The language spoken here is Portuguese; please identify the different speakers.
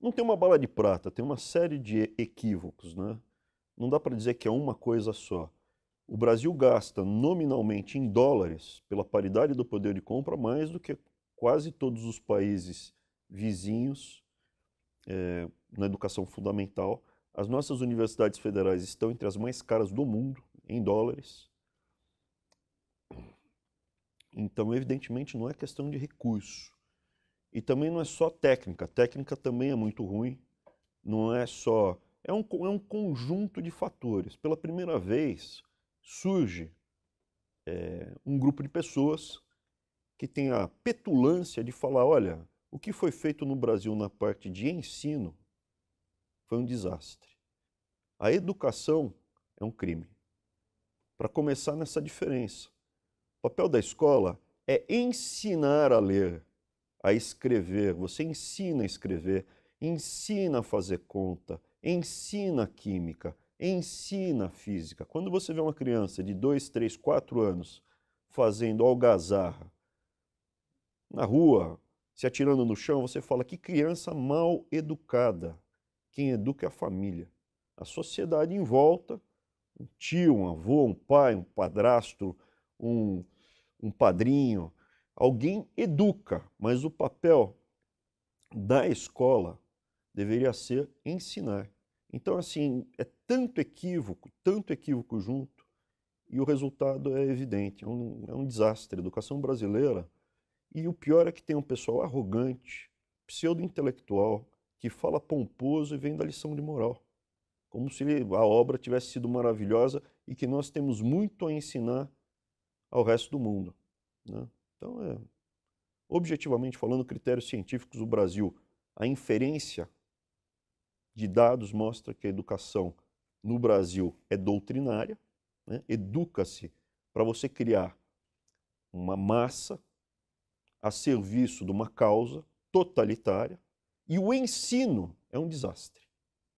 Speaker 1: não tem uma bala de prata, tem uma série de equívocos, né? Não dá para dizer que é uma coisa só. O Brasil gasta nominalmente em dólares, pela paridade do poder de compra, mais do que quase todos os países vizinhos é, na educação fundamental. As nossas universidades federais estão entre as mais caras do mundo, em dólares. Então, evidentemente, não é questão de recurso. E também não é só técnica, técnica também é muito ruim, não é só. É um, é um conjunto de fatores. Pela primeira vez surge é, um grupo de pessoas que tem a petulância de falar: olha, o que foi feito no Brasil na parte de ensino foi um desastre. A educação é um crime. Para começar nessa diferença, o papel da escola é ensinar a ler a escrever, você ensina a escrever, ensina a fazer conta, ensina química, ensina física. Quando você vê uma criança de 2, 3, 4 anos fazendo algazarra na rua, se atirando no chão, você fala que criança mal educada. Quem educa é a família. A sociedade em volta, um tio, um avô, um pai, um padrasto, um, um padrinho, Alguém educa, mas o papel da escola deveria ser ensinar. Então, assim, é tanto equívoco, tanto equívoco junto, e o resultado é evidente. É um, é um desastre. A educação brasileira. E o pior é que tem um pessoal arrogante, pseudo-intelectual, que fala pomposo e vem da lição de moral. Como se a obra tivesse sido maravilhosa e que nós temos muito a ensinar ao resto do mundo. Né? Então, é, objetivamente falando, critérios científicos o Brasil, a inferência de dados mostra que a educação no Brasil é doutrinária, né? educa-se para você criar uma massa a serviço de uma causa totalitária e o ensino é um desastre.